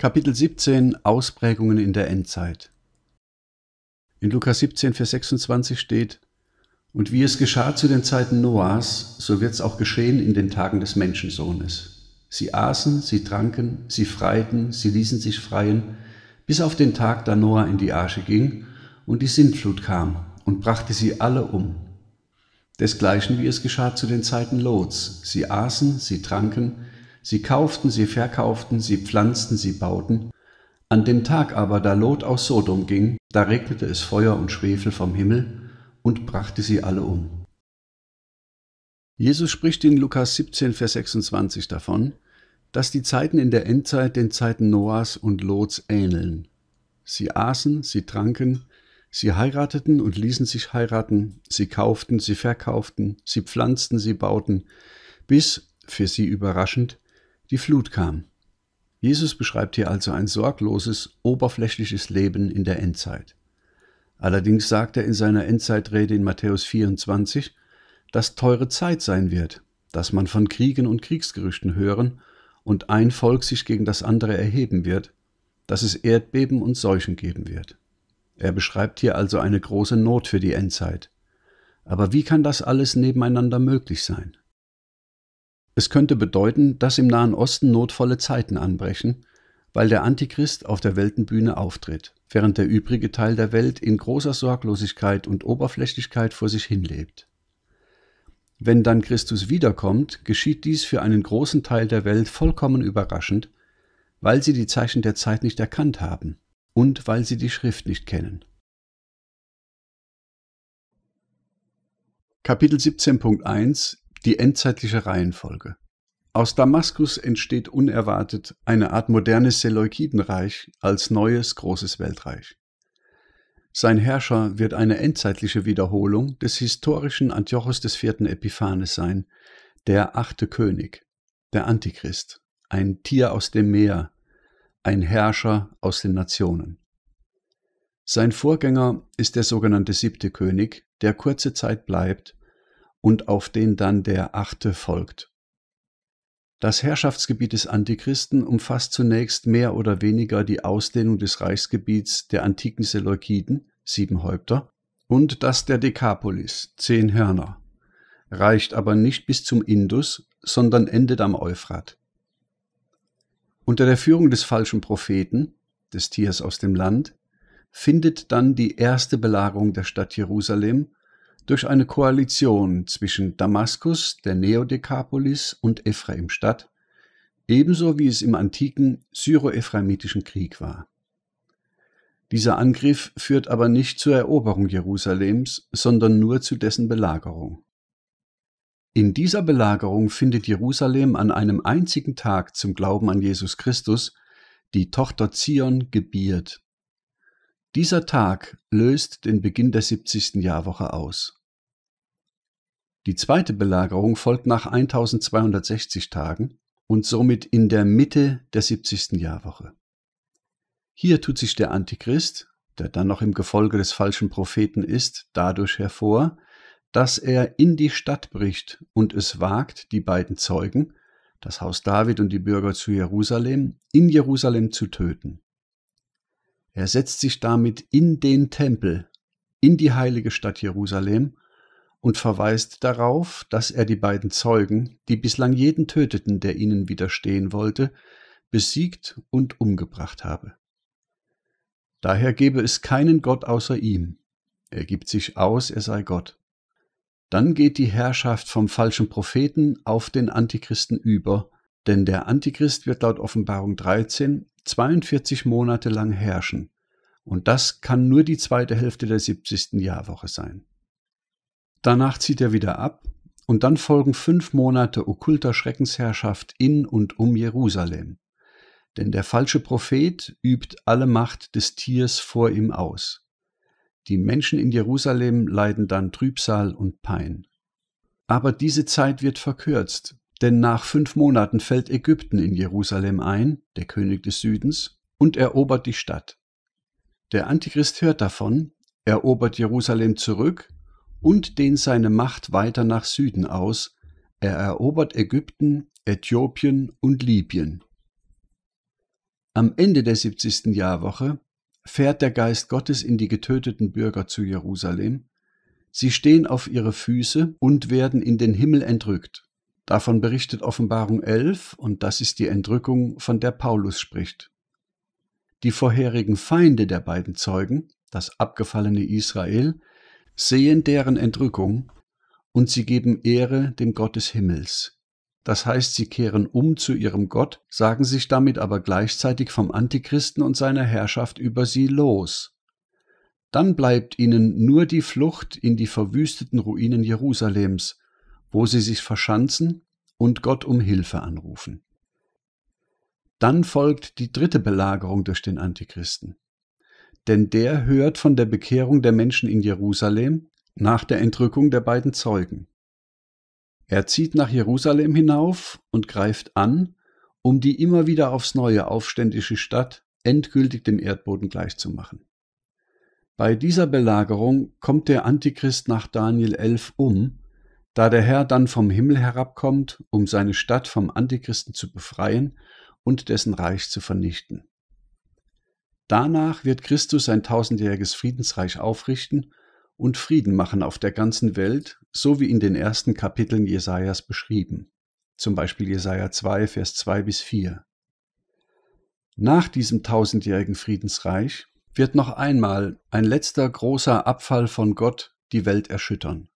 Kapitel 17 Ausprägungen in der Endzeit In Lukas 17, Vers 26 steht, Und wie es geschah zu den Zeiten Noahs, so wird's auch geschehen in den Tagen des Menschensohnes. Sie aßen, sie tranken, sie freiten, sie ließen sich freien, bis auf den Tag, da Noah in die Arche ging und die Sintflut kam und brachte sie alle um. Desgleichen wie es geschah zu den Zeiten Lots. Sie aßen, sie tranken, Sie kauften, sie verkauften, sie pflanzten, sie bauten. An dem Tag aber, da Lot aus Sodom ging, da regnete es Feuer und Schwefel vom Himmel und brachte sie alle um. Jesus spricht in Lukas 17, Vers 26 davon, dass die Zeiten in der Endzeit den Zeiten Noahs und Lots ähneln. Sie aßen, sie tranken, sie heirateten und ließen sich heiraten, sie kauften, sie verkauften, sie pflanzten, sie bauten, bis, für sie überraschend, die Flut kam. Jesus beschreibt hier also ein sorgloses, oberflächliches Leben in der Endzeit. Allerdings sagt er in seiner Endzeitrede in Matthäus 24, dass teure Zeit sein wird, dass man von Kriegen und Kriegsgerüchten hören und ein Volk sich gegen das andere erheben wird, dass es Erdbeben und Seuchen geben wird. Er beschreibt hier also eine große Not für die Endzeit. Aber wie kann das alles nebeneinander möglich sein? Es könnte bedeuten, dass im Nahen Osten notvolle Zeiten anbrechen, weil der Antichrist auf der Weltenbühne auftritt, während der übrige Teil der Welt in großer Sorglosigkeit und Oberflächlichkeit vor sich hinlebt. Wenn dann Christus wiederkommt, geschieht dies für einen großen Teil der Welt vollkommen überraschend, weil sie die Zeichen der Zeit nicht erkannt haben und weil sie die Schrift nicht kennen. Kapitel 17.1 die endzeitliche Reihenfolge. Aus Damaskus entsteht unerwartet eine Art modernes Seleukidenreich als neues großes Weltreich. Sein Herrscher wird eine endzeitliche Wiederholung des historischen Antiochos des vierten Epiphanes sein, der achte König, der Antichrist, ein Tier aus dem Meer, ein Herrscher aus den Nationen. Sein Vorgänger ist der sogenannte siebte König, der kurze Zeit bleibt und auf den dann der achte folgt. Das Herrschaftsgebiet des Antichristen umfasst zunächst mehr oder weniger die Ausdehnung des Reichsgebiets der antiken Seleukiden, sieben Häupter, und das der Dekapolis, zehn Hörner, reicht aber nicht bis zum Indus, sondern endet am Euphrat. Unter der Führung des falschen Propheten, des Tiers aus dem Land, findet dann die erste Belagerung der Stadt Jerusalem durch eine Koalition zwischen Damaskus, der Neodekapolis und Ephraim statt, ebenso wie es im antiken syro-ephraimmitischen Krieg war. Dieser Angriff führt aber nicht zur Eroberung Jerusalems, sondern nur zu dessen Belagerung. In dieser Belagerung findet Jerusalem an einem einzigen Tag zum Glauben an Jesus Christus, die Tochter Zion, gebiert dieser Tag löst den Beginn der 70. Jahrwoche aus. Die zweite Belagerung folgt nach 1260 Tagen und somit in der Mitte der 70. Jahrwoche. Hier tut sich der Antichrist, der dann noch im Gefolge des falschen Propheten ist, dadurch hervor, dass er in die Stadt bricht und es wagt, die beiden Zeugen, das Haus David und die Bürger zu Jerusalem, in Jerusalem zu töten. Er setzt sich damit in den Tempel, in die heilige Stadt Jerusalem und verweist darauf, dass er die beiden Zeugen, die bislang jeden töteten, der ihnen widerstehen wollte, besiegt und umgebracht habe. Daher gebe es keinen Gott außer ihm. Er gibt sich aus, er sei Gott. Dann geht die Herrschaft vom falschen Propheten auf den Antichristen über, denn der Antichrist wird laut Offenbarung 13 42 Monate lang herrschen. Und das kann nur die zweite Hälfte der 70. Jahrwoche sein. Danach zieht er wieder ab und dann folgen fünf Monate okkulter Schreckensherrschaft in und um Jerusalem. Denn der falsche Prophet übt alle Macht des Tiers vor ihm aus. Die Menschen in Jerusalem leiden dann Trübsal und Pein. Aber diese Zeit wird verkürzt, denn nach fünf Monaten fällt Ägypten in Jerusalem ein, der König des Südens, und erobert die Stadt. Der Antichrist hört davon, erobert Jerusalem zurück und dehnt seine Macht weiter nach Süden aus, er erobert Ägypten, Äthiopien und Libyen. Am Ende der 70. Jahrwoche fährt der Geist Gottes in die getöteten Bürger zu Jerusalem, sie stehen auf ihre Füße und werden in den Himmel entrückt. Davon berichtet Offenbarung 11 und das ist die Entrückung, von der Paulus spricht. Die vorherigen Feinde der beiden Zeugen, das abgefallene Israel, sehen deren Entrückung und sie geben Ehre dem Gott des Himmels. Das heißt, sie kehren um zu ihrem Gott, sagen sich damit aber gleichzeitig vom Antichristen und seiner Herrschaft über sie los. Dann bleibt ihnen nur die Flucht in die verwüsteten Ruinen Jerusalems, wo sie sich verschanzen und Gott um Hilfe anrufen. Dann folgt die dritte Belagerung durch den Antichristen. Denn der hört von der Bekehrung der Menschen in Jerusalem nach der Entrückung der beiden Zeugen. Er zieht nach Jerusalem hinauf und greift an, um die immer wieder aufs neue aufständische Stadt endgültig dem Erdboden gleichzumachen. Bei dieser Belagerung kommt der Antichrist nach Daniel 11 um da der Herr dann vom Himmel herabkommt, um seine Stadt vom Antichristen zu befreien und dessen Reich zu vernichten. Danach wird Christus sein tausendjähriges Friedensreich aufrichten und Frieden machen auf der ganzen Welt, so wie in den ersten Kapiteln Jesajas beschrieben. Zum Beispiel Jesaja 2, Vers 2 bis 4. Nach diesem tausendjährigen Friedensreich wird noch einmal ein letzter großer Abfall von Gott die Welt erschüttern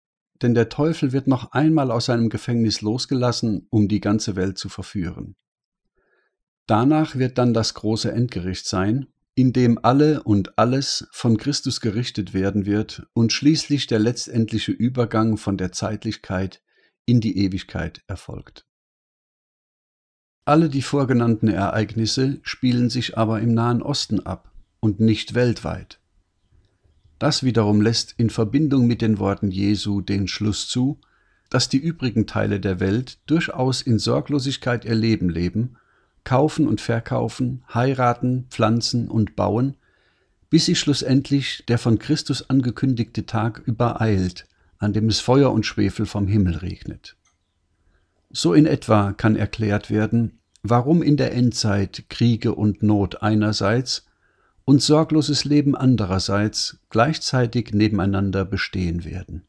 denn der Teufel wird noch einmal aus seinem Gefängnis losgelassen, um die ganze Welt zu verführen. Danach wird dann das große Endgericht sein, in dem alle und alles von Christus gerichtet werden wird und schließlich der letztendliche Übergang von der Zeitlichkeit in die Ewigkeit erfolgt. Alle die vorgenannten Ereignisse spielen sich aber im Nahen Osten ab und nicht weltweit. Das wiederum lässt in Verbindung mit den Worten Jesu den Schluss zu, dass die übrigen Teile der Welt durchaus in Sorglosigkeit ihr Leben leben, kaufen und verkaufen, heiraten, pflanzen und bauen, bis sie schlussendlich der von Christus angekündigte Tag übereilt, an dem es Feuer und Schwefel vom Himmel regnet. So in etwa kann erklärt werden, warum in der Endzeit Kriege und Not einerseits und sorgloses Leben andererseits gleichzeitig nebeneinander bestehen werden.